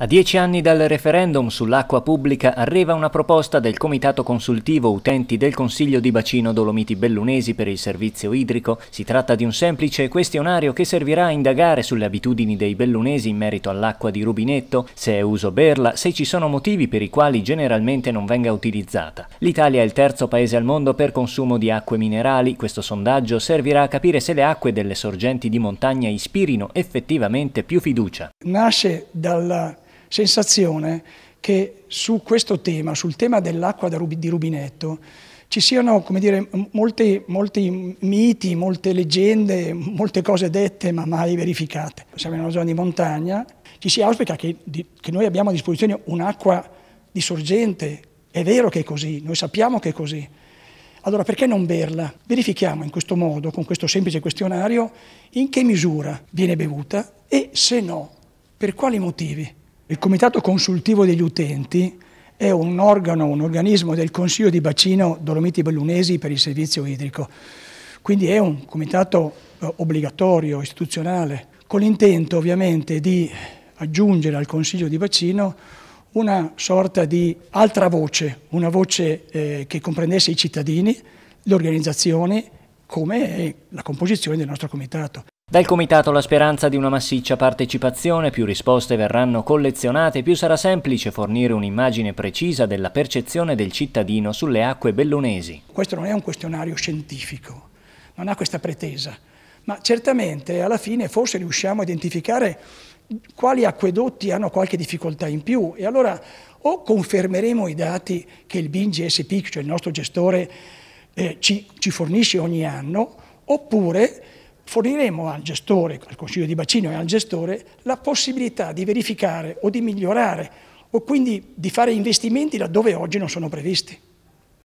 A dieci anni dal referendum sull'acqua pubblica arriva una proposta del Comitato Consultivo Utenti del Consiglio di Bacino Dolomiti Bellunesi per il servizio idrico. Si tratta di un semplice questionario che servirà a indagare sulle abitudini dei bellunesi in merito all'acqua di rubinetto, se è uso berla, se ci sono motivi per i quali generalmente non venga utilizzata. L'Italia è il terzo paese al mondo per consumo di acque minerali. Questo sondaggio servirà a capire se le acque delle sorgenti di montagna ispirino effettivamente più fiducia. Nasce dalla sensazione che su questo tema, sul tema dell'acqua di rubinetto, ci siano dire, molti, molti, miti, molte leggende, molte cose dette ma mai verificate. Siamo in una zona di montagna, ci si auspica che, che noi abbiamo a disposizione un'acqua di sorgente, è vero che è così, noi sappiamo che è così, allora perché non berla? Verifichiamo in questo modo, con questo semplice questionario, in che misura viene bevuta e se no, per quali motivi. Il Comitato Consultivo degli Utenti è un organo, un organismo del Consiglio di Bacino Dolomiti Bellunesi per il servizio idrico. Quindi è un comitato eh, obbligatorio, istituzionale, con l'intento ovviamente di aggiungere al Consiglio di Bacino una sorta di altra voce, una voce eh, che comprendesse i cittadini, le organizzazioni, come la composizione del nostro comitato. Dal Comitato la speranza di una massiccia partecipazione, più risposte verranno collezionate, più sarà semplice fornire un'immagine precisa della percezione del cittadino sulle acque bellunesi. Questo non è un questionario scientifico, non ha questa pretesa, ma certamente alla fine forse riusciamo a identificare quali acquedotti hanno qualche difficoltà in più e allora o confermeremo i dati che il BIN GSP, cioè il nostro gestore, eh, ci, ci fornisce ogni anno, oppure forniremo al gestore, al Consiglio di Bacino e al gestore, la possibilità di verificare o di migliorare o quindi di fare investimenti laddove oggi non sono previsti.